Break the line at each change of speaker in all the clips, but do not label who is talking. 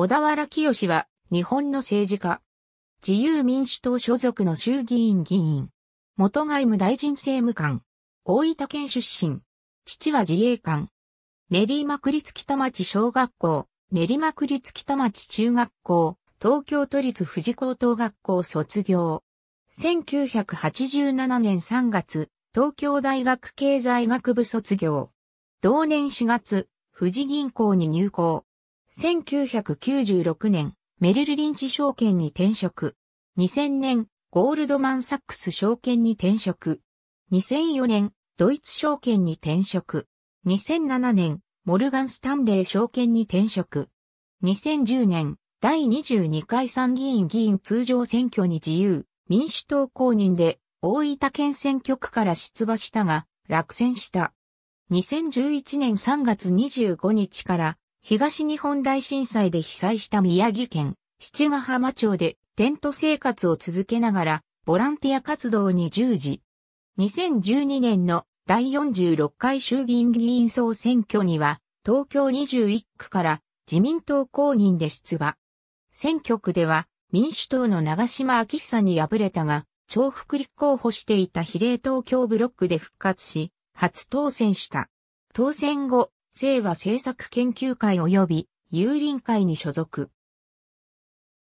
小田原清は、日本の政治家。自由民主党所属の衆議院議員。元外務大臣政務官。大分県出身。父は自衛官。練馬区立北町小学校、練馬区立北町中学校、東京都立富士高等学校卒業。1987年3月、東京大学経済学部卒業。同年4月、富士銀行に入行。1996年、メルルリンチ証券に転職。2000年、ゴールドマンサックス証券に転職。2004年、ドイツ証券に転職。2007年、モルガン・スタンレー証券に転職。2010年、第22回参議院議員通常選挙に自由、民主党公認で大分県選挙区から出馬したが、落選した。2011年3月25日から東日本大震災で被災した宮城県七ヶ浜町でテント生活を続けながらボランティア活動に従事。2012年の第46回衆議院議員総選挙には東京21区から自民党公認で出馬。選挙区では民主党の長島昭久に敗れたが、重複立候補していた比例東京ブロックで復活し、初当選した。当選後、清和政策研究会及び友林会に所属。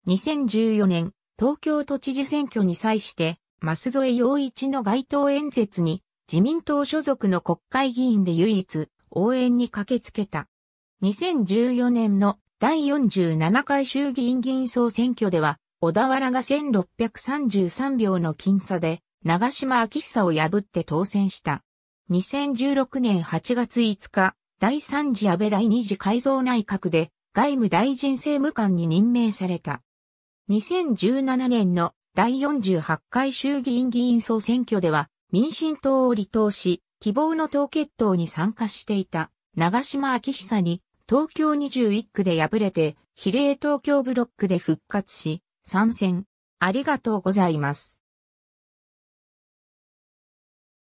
2014年、東京都知事選挙に際して、舛添洋一の街頭演説に、自民党所属の国会議員で唯一、応援に駆けつけた。2014年の第47回衆議院議員総選挙では、小田原が1633票の僅差で、長島昭久を破って当選した。2016年8月5日、第3次安倍第2次改造内閣で外務大臣政務官に任命された。2017年の第48回衆議院議員総選挙では民進党を離党し、希望の党決闘に参加していた長島昭久に東京21区で敗れて比例東京ブロックで復活し、参戦。ありがとうございます。